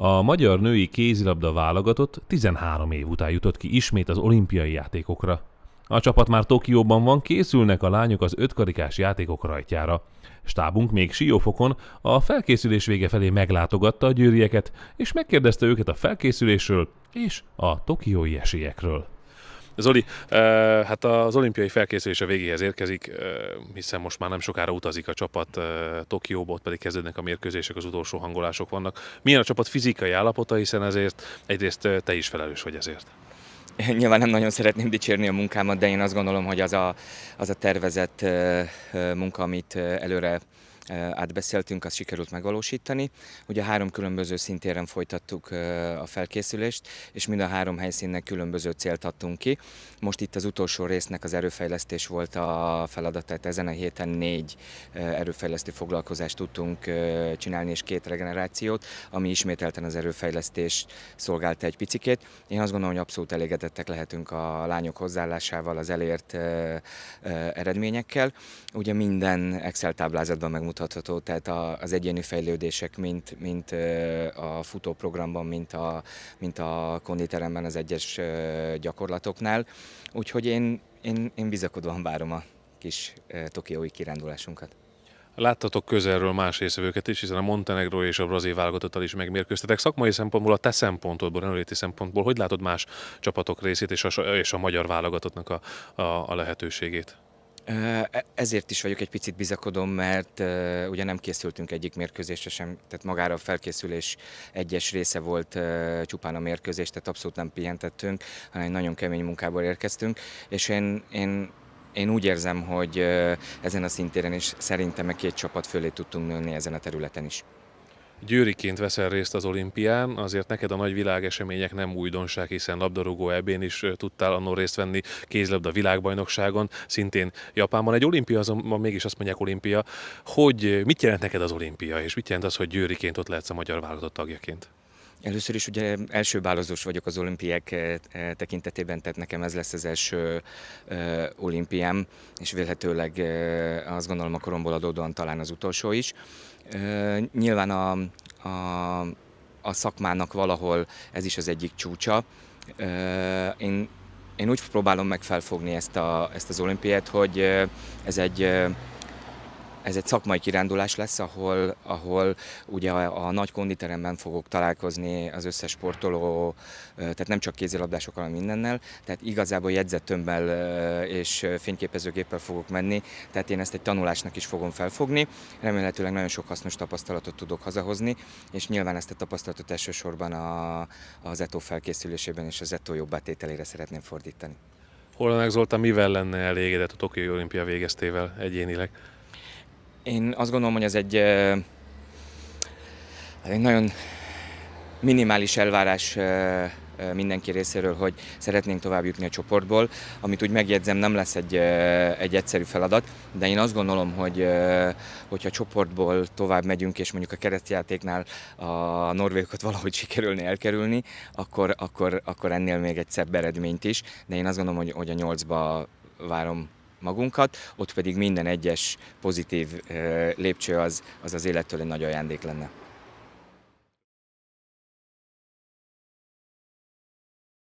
A magyar női kézilabda válogatott 13 év után jutott ki ismét az olimpiai játékokra. A csapat már Tokióban van, készülnek a lányok az ötkarikás játékok rajtjára. Stábunk még Siófokon a felkészülés vége felé meglátogatta a győrieket, és megkérdezte őket a felkészülésről és a tokiói esélyekről. Zoli, hát az olimpiai felkészülése végéhez érkezik, hiszen most már nem sokára utazik a csapat Tokióba, ott pedig kezdődnek a mérkőzések, az utolsó hangolások vannak. Milyen a csapat fizikai állapota, hiszen ezért egyrészt te is felelős vagy ezért? Nyilván nem nagyon szeretném dicsérni a munkámat, de én azt gondolom, hogy az a, az a tervezett munka, amit előre Eh, átbeszéltünk, azt sikerült megvalósítani. Ugye három különböző szintéren folytattuk eh, a felkészülést, és mind a három helyszínnek különböző célt adtunk ki. Most itt az utolsó résznek az erőfejlesztés volt a feladat, tehát ezen a héten négy eh, erőfejlesztő foglalkozást tudtunk csinálni, és két regenerációt, ami ismételten az erőfejlesztés szolgálta egy picikét. Én azt gondolom, hogy abszolút elégedettek lehetünk a lányok hozzáállásával, az elért eredményekkel. Ugye minden Excel táblázatban megmutatjuk, megmutatható, tehát az egyéni fejlődések, mint, mint a futóprogramban, mint a, mint a konditeremben az egyes gyakorlatoknál. Úgyhogy én, én, én bizakodóan várom a kis tokiói kirándulásunkat. Láttatok közelről más részvevőket is, hiszen a Montenegro és a brazil válogatottal is megmérkőztetek. Szakmai szempontból, a te szempontodból, önléti szempontból, hogy látod más csapatok részét és a, és a magyar válogatottnak a, a, a lehetőségét? E, ezért is vagyok egy picit bizakodom, mert ugye nem készültünk egyik mérkőzésre sem, tehát magára a felkészülés egyes része volt csupán a mérkőzés, tehát abszolút nem pihentettünk, hanem nagyon kemény munkából érkeztünk, és én, én én úgy érzem, hogy ezen a szintéren is szerintem a két csapat fölé tudtunk nőni ezen a területen is. Győriként veszel részt az olimpián, azért neked a nagy világesemények nem újdonság, hiszen labdarúgó ebén is tudtál annól részt venni, kézlabda világbajnokságon, szintén Japánban. Egy olimpia azonban mégis azt mondják olimpia, hogy mit jelent neked az olimpia, és mit jelent az, hogy győriként ott lehetsz a magyar válogatott tagjaként? Először is ugye első bálozós vagyok az olimpiák eh, eh, tekintetében, tehát nekem ez lesz az első eh, olimpiám, és vélhetőleg azt gondolom a koromból adódóan talán az utolsó is. Nyilván a, a, a szakmának valahol ez is az egyik csúcsa. Én, én úgy próbálom meg felfogni ezt, a, ezt az olimpiát, hogy ez egy ez egy szakmai kirándulás lesz, ahol, ahol ugye a, a nagy konditeremben fogok találkozni az összes sportoló, tehát nem csak kézilabdásokkal, hanem mindennel, tehát igazából jegyzettömbbel és fényképezőgéppel fogok menni, tehát én ezt egy tanulásnak is fogom felfogni. Remélhetőleg nagyon sok hasznos tapasztalatot tudok hazahozni, és nyilván ezt a tapasztalatot elsősorban a, az ETO felkészülésében és az ETO jobb tételére szeretném fordítani. Holanek Zoltán mivel lenne elégedett a Tokiói olimpia végeztével egyénileg? Én azt gondolom, hogy ez egy, egy nagyon minimális elvárás mindenki részéről, hogy szeretnénk tovább jutni a csoportból, amit úgy megjegyzem, nem lesz egy, egy egyszerű feladat, de én azt gondolom, hogy hogyha csoportból tovább megyünk, és mondjuk a keresztjátéknál a norvégokat valahogy sikerülni elkerülni, akkor, akkor, akkor ennél még egy szebb eredményt is, de én azt gondolom, hogy, hogy a nyolcba várom magunkat, ott pedig minden egyes pozitív lépcső az az, az élettől egy nagy ajándék lenne.